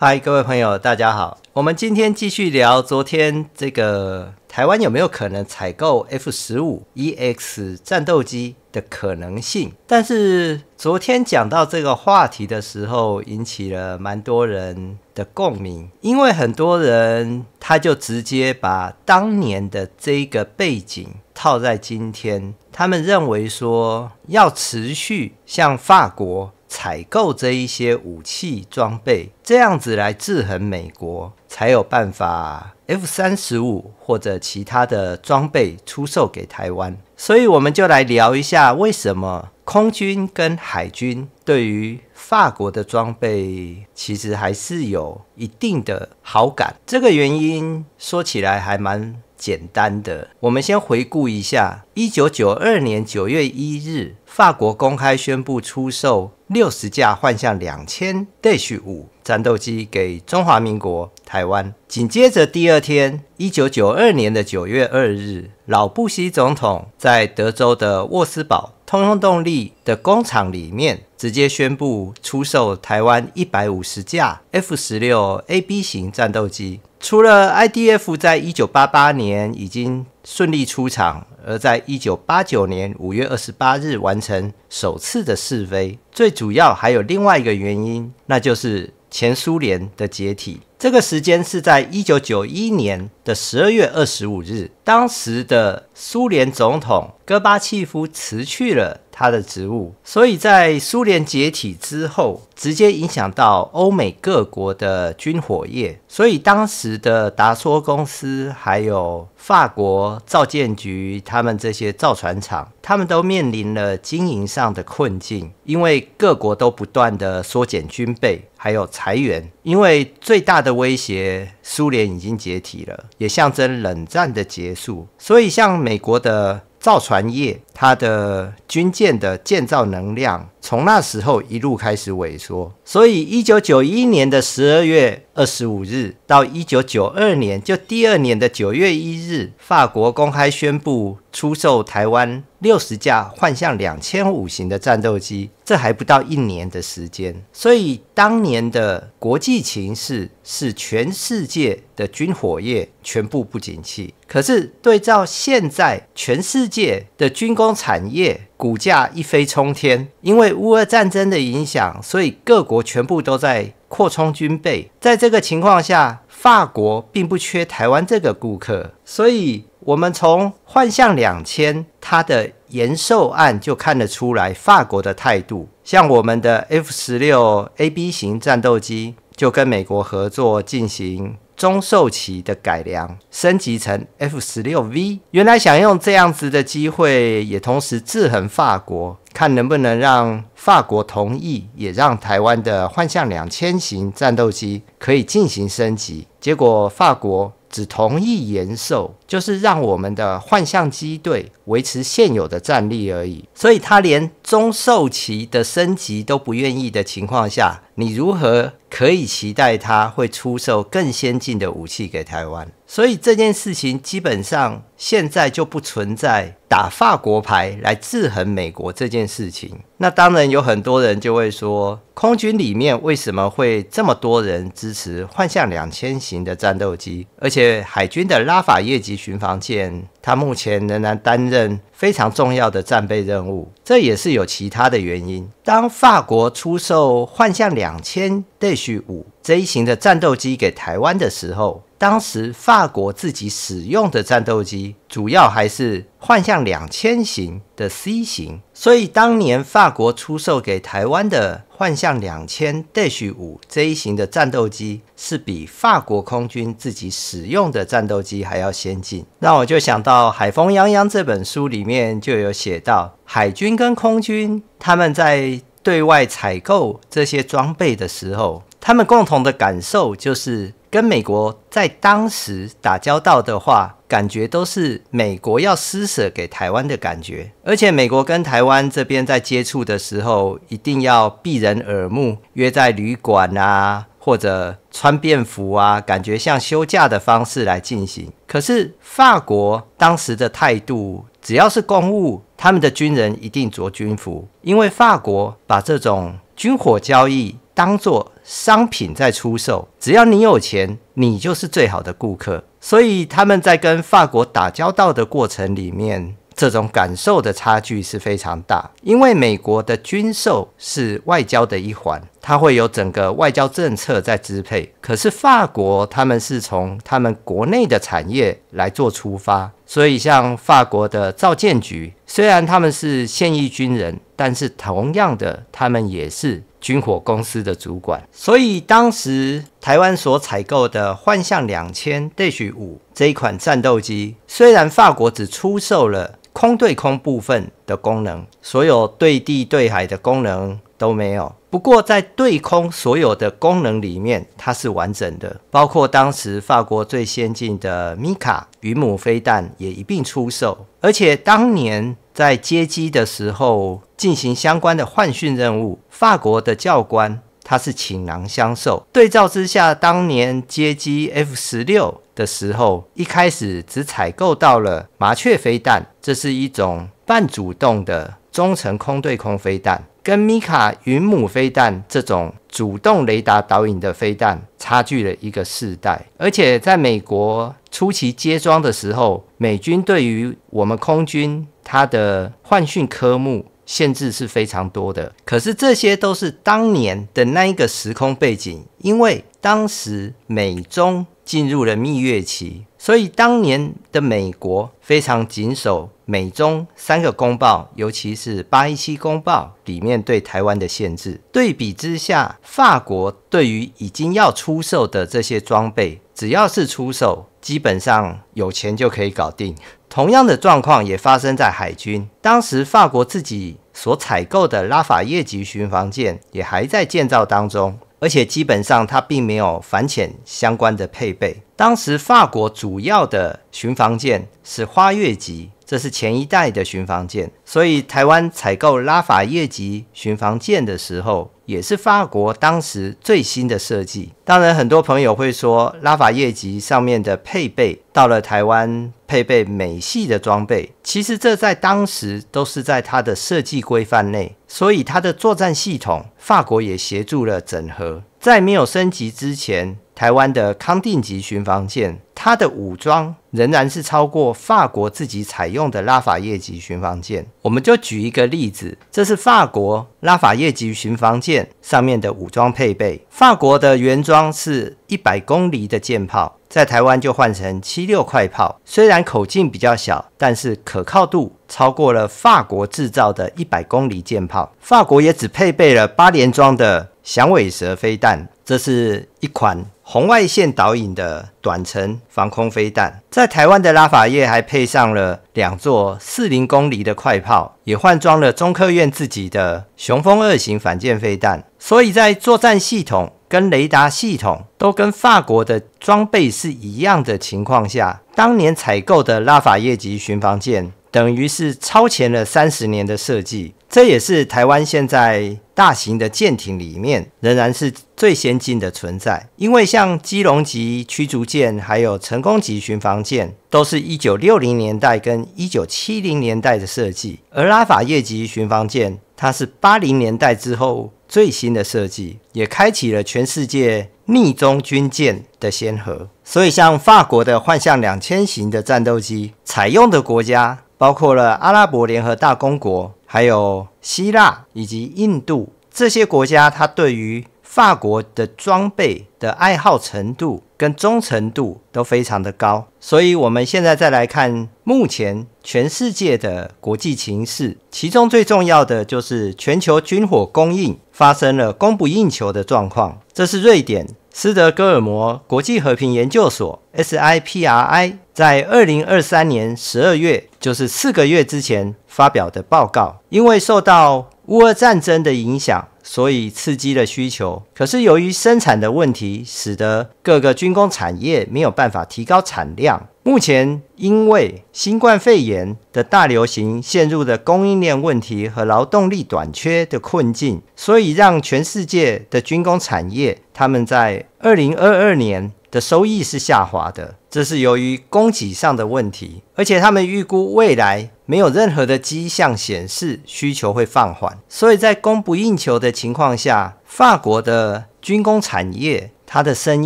嗨，各位朋友，大家好。我们今天继续聊昨天这个台湾有没有可能采购 F 十五 EX 战斗机的可能性。但是昨天讲到这个话题的时候，引起了蛮多人的共鸣，因为很多人他就直接把当年的这个背景套在今天，他们认为说要持续向法国。采购这一些武器装备，这样子来制衡美国，才有办法 F 三十五或者其他的装备出售给台湾。所以我们就来聊一下，为什么空军跟海军对于法国的装备其实还是有一定的好感。这个原因说起来还蛮。简单的，我们先回顾一下：一九九二年九月一日，法国公开宣布出售六十架幻象两千 d a s h 五战斗机给中华民国台湾。紧接着第二天，一九九二年的九月二日，老布希总统在德州的沃斯堡通用动力的工厂里面，直接宣布出售台湾一百五十架 F 十六 AB 型战斗机。除了 I D F 在一九八八年已经顺利出厂，而在一九八九年五月二十八日完成首次的试飞，最主要还有另外一个原因，那就是前苏联的解体。这个时间是在一九九一年的十二月二十五日，当时的。苏联总统戈巴契夫辞去了他的职务，所以在苏联解体之后，直接影响到欧美各国的军火业。所以当时的达索公司，还有法国造舰局，他们这些造船厂，他们都面临了经营上的困境，因为各国都不断的缩减军备，还有裁员，因为最大的威胁苏联已经解体了，也象征冷战的结束。所以像美美国的造船业。它的军舰的建造能量从那时候一路开始萎缩，所以一九九一年的十二月二十五日到一九九二年就第二年的九月一日，法国公开宣布出售台湾六十架幻象两千五型的战斗机，这还不到一年的时间。所以当年的国际情势是全世界的军火业全部不景气，可是对照现在全世界的军工。产业股价一飞冲天，因为乌俄战争的影响，所以各国全部都在扩充军备。在这个情况下，法国并不缺台湾这个顾客，所以我们从幻象两千它的延寿案就看得出来法国的态度。像我们的 F 十六 AB 型战斗机。就跟美国合作进行中寿期的改良升级成 F 十六 V，原来想用这样子的机会也同时制衡法国，看能不能让法国同意，也让台湾的幻象两千型战斗机可以进行升级。结果法国只同意延寿。就是让我们的幻象机队维持现有的战力而已，所以他连中兽骑的升级都不愿意的情况下，你如何可以期待他会出售更先进的武器给台湾？所以这件事情基本上现在就不存在打法国牌来制衡美国这件事情。那当然有很多人就会说，空军里面为什么会这么多人支持幻象两千型的战斗机，而且海军的拉法叶级。巡防舰，它目前仍然担任非常重要的战备任务，这也是有其他的原因。当法国出售幻象两千 D5 这一型的战斗机给台湾的时候。当时法国自己使用的战斗机主要还是幻象两千型的 C 型，所以当年法国出售给台湾的幻象两千 Dash 五 J 型的战斗机是比法国空军自己使用的战斗机还要先进。那我就想到《海风泱泱》这本书里面就有写到，海军跟空军他们在对外采购这些装备的时候。他们共同的感受就是，跟美国在当时打交道的话，感觉都是美国要施舍给台湾的感觉。而且美国跟台湾这边在接触的时候，一定要避人耳目，约在旅馆啊，或者穿便服啊，感觉像休假的方式来进行。可是法国当时的态度，只要是公务，他们的军人一定着军服，因为法国把这种军火交易当做。商品在出售，只要你有钱，你就是最好的顾客。所以他们在跟法国打交道的过程里面，这种感受的差距是非常大。因为美国的军售是外交的一环，它会有整个外交政策在支配。可是法国，他们是从他们国内的产业来做出发，所以像法国的造舰局，虽然他们是现役军人，但是同样的，他们也是。军火公司的主管，所以当时台湾所采购的幻象两千 D H 五这一款战斗机，虽然法国只出售了空对空部分的功能，所有对地对海的功能都没有。不过，在对空所有的功能里面，它是完整的，包括当时法国最先进的米卡云母飞弹也一并出售。而且当年在接机的时候进行相关的换训任务，法国的教官他是倾囊相授。对照之下，当年接机 F 十六的时候，一开始只采购到了麻雀飞弹，这是一种半主动的中程空对空飞弹。跟米卡云母飞弹这种主动雷达导引的飞弹差距了一个世代，而且在美国初期接装的时候，美军对于我们空军它的换训科目限制是非常多的。可是这些都是当年的那一个时空背景，因为当时美中进入了蜜月期，所以当年的美国非常谨守。美中三个公报，尤其是八一七公报里面对台湾的限制，对比之下，法国对于已经要出售的这些装备，只要是出售，基本上有钱就可以搞定。同样的状况也发生在海军，当时法国自己所采购的拉法叶级巡防舰也还在建造当中，而且基本上它并没有反潜相关的配备。当时法国主要的巡防舰是花月级。这是前一代的巡防舰，所以台湾采购拉法叶级巡防舰的时候，也是法国当时最新的设计。当然，很多朋友会说拉法叶级上面的配备到了台湾配备美系的装备，其实这在当时都是在它的设计规范内，所以它的作战系统法国也协助了整合。在没有升级之前。台湾的康定级巡防舰，它的武装仍然是超过法国自己采用的拉法叶级巡防舰。我们就举一个例子，这是法国拉法叶级巡防舰上面的武装配备。法国的原装是一百公里的舰炮，在台湾就换成七六快炮。虽然口径比较小，但是可靠度超过了法国制造的一百公里舰炮。法国也只配备了八联装的响尾蛇飞弹。这是一款红外线导引的短程防空飞弹，在台湾的拉法叶还配上了两座四零公里的快炮，也换装了中科院自己的雄风二型反舰飞弹。所以在作战系统跟雷达系统都跟法国的装备是一样的情况下，当年采购的拉法叶级巡防舰。等于是超前了三十年的设计，这也是台湾现在大型的舰艇里面仍然是最先进的存在。因为像基隆级驱逐舰、还有成功级巡防舰，都是一九六零年代跟一九七零年代的设计，而拉法叶级巡防舰它是八零年代之后最新的设计，也开启了全世界逆中军舰的先河。所以像法国的幻象两千型的战斗机，采用的国家。包括了阿拉伯联合大公国、还有希腊以及印度这些国家，它对于法国的装备的爱好程度跟忠诚度都非常的高。所以，我们现在再来看目前全世界的国际形势，其中最重要的就是全球军火供应发生了供不应求的状况。这是瑞典斯德哥尔摩国际和平研究所 （SIPRI）。在二零二三年十二月，就是四个月之前发表的报告，因为受到乌俄战争的影响，所以刺激了需求。可是由于生产的问题，使得各个军工产业没有办法提高产量。目前因为新冠肺炎的大流行，陷入的供应链问题和劳动力短缺的困境，所以让全世界的军工产业，他们在二零二二年。的收益是下滑的，这是由于供给上的问题，而且他们预估未来没有任何的迹象显示需求会放缓，所以在供不应求的情况下，法国的军工产业它的生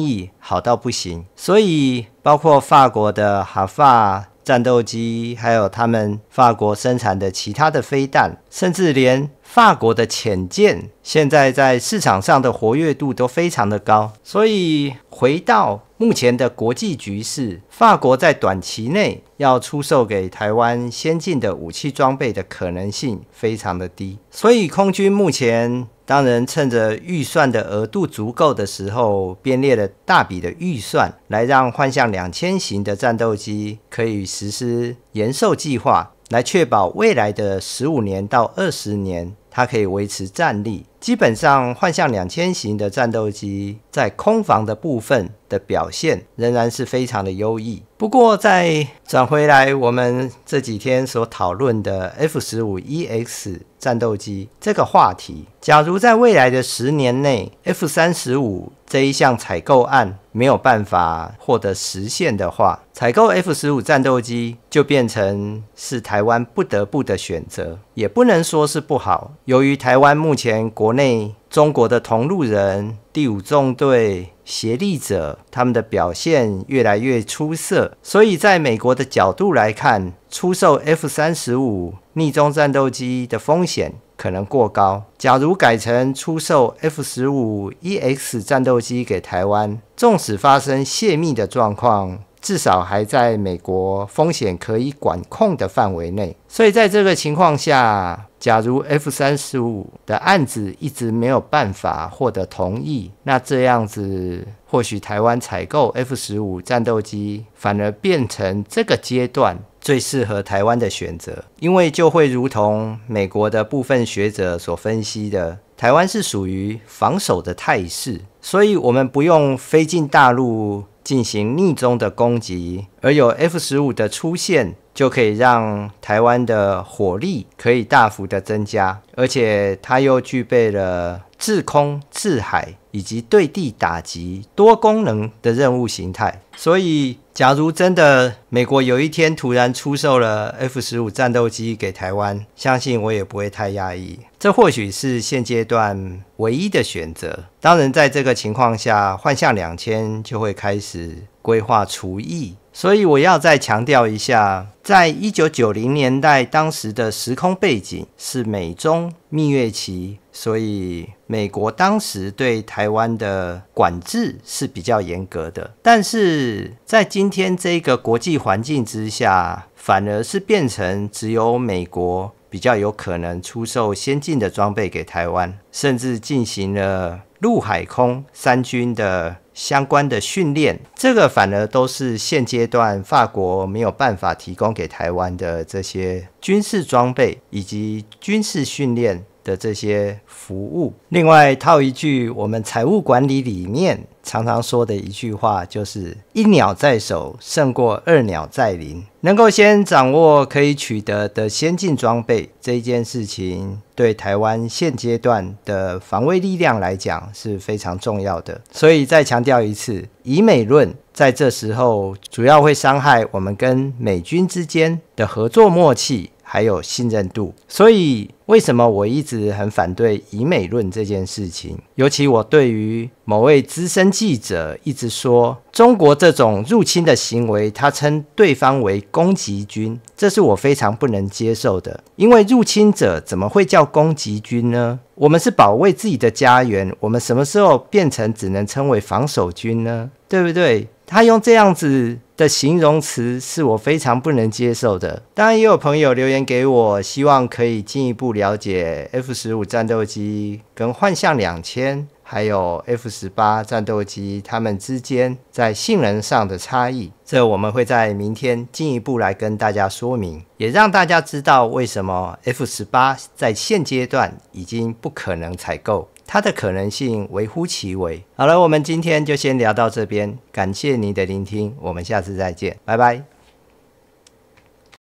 意好到不行，所以包括法国的哈发。战斗机，还有他们法国生产的其他的飞弹，甚至连法国的潜舰，现在在市场上的活跃度都非常的高。所以回到目前的国际局势，法国在短期内要出售给台湾先进的武器装备的可能性非常的低。所以空军目前。当人趁着预算的额度足够的时候，编列了大笔的预算，来让幻象两千型的战斗机可以实施延寿计划，来确保未来的十五年到二十年，它可以维持战力。基本上，幻象两千型的战斗机在空防的部分的表现仍然是非常的优异。不过，在转回来我们这几天所讨论的 F 十五 EX 战斗机这个话题，假如在未来的十年内，F 三十五这一项采购案没有办法获得实现的话，采购 F 十五战斗机就变成是台湾不得不的选择，也不能说是不好。由于台湾目前国内中国的同路人第五纵队协力者他们的表现越来越出色，所以在美国的角度来看，出售 F 三十五逆中战斗机的风险可能过高。假如改成出售 F 十五 EX 战斗机给台湾，纵使发生泄密的状况。至少还在美国风险可以管控的范围内，所以在这个情况下，假如 F 三十五的案子一直没有办法获得同意，那这样子或许台湾采购 F 十五战斗机反而变成这个阶段最适合台湾的选择，因为就会如同美国的部分学者所分析的，台湾是属于防守的态势，所以我们不用飞进大陆。进行逆中的攻击，而有 F 十五的出现，就可以让台湾的火力可以大幅的增加，而且它又具备了制空、制海以及对地打击多功能的任务形态，所以。假如真的美国有一天突然出售了 F 十五战斗机给台湾，相信我也不会太压抑。这或许是现阶段唯一的选择。当然，在这个情况下，换下两千就会开始规划厨艺。所以我要再强调一下，在一九九零年代当时的时空背景是美中蜜月期，所以美国当时对台湾的管制是比较严格的。但是在今天这个国际环境之下，反而是变成只有美国比较有可能出售先进的装备给台湾，甚至进行了陆海空三军的。相关的训练，这个反而都是现阶段法国没有办法提供给台湾的这些军事装备以及军事训练的这些服务。另外套一句，我们财务管理理念。常常说的一句话就是“一鸟在手胜过二鸟在林”，能够先掌握可以取得的先进装备这一件事情，对台湾现阶段的防卫力量来讲是非常重要的。所以再强调一次，以美论在这时候主要会伤害我们跟美军之间的合作默契。还有信任度，所以为什么我一直很反对以美论这件事情？尤其我对于某位资深记者一直说中国这种入侵的行为，他称对方为攻击军，这是我非常不能接受的。因为入侵者怎么会叫攻击军呢？我们是保卫自己的家园，我们什么时候变成只能称为防守军呢？对不对？他用这样子的形容词是我非常不能接受的。当然，也有朋友留言给我，希望可以进一步了解 F 十五战斗机跟幻象两千，还有 F 十八战斗机它们之间在性能上的差异。这我们会在明天进一步来跟大家说明，也让大家知道为什么 F 十八在现阶段已经不可能采购。它的可能性微乎其微。好了，我们今天就先聊到这边，感谢您的聆听，我们下次再见，拜拜。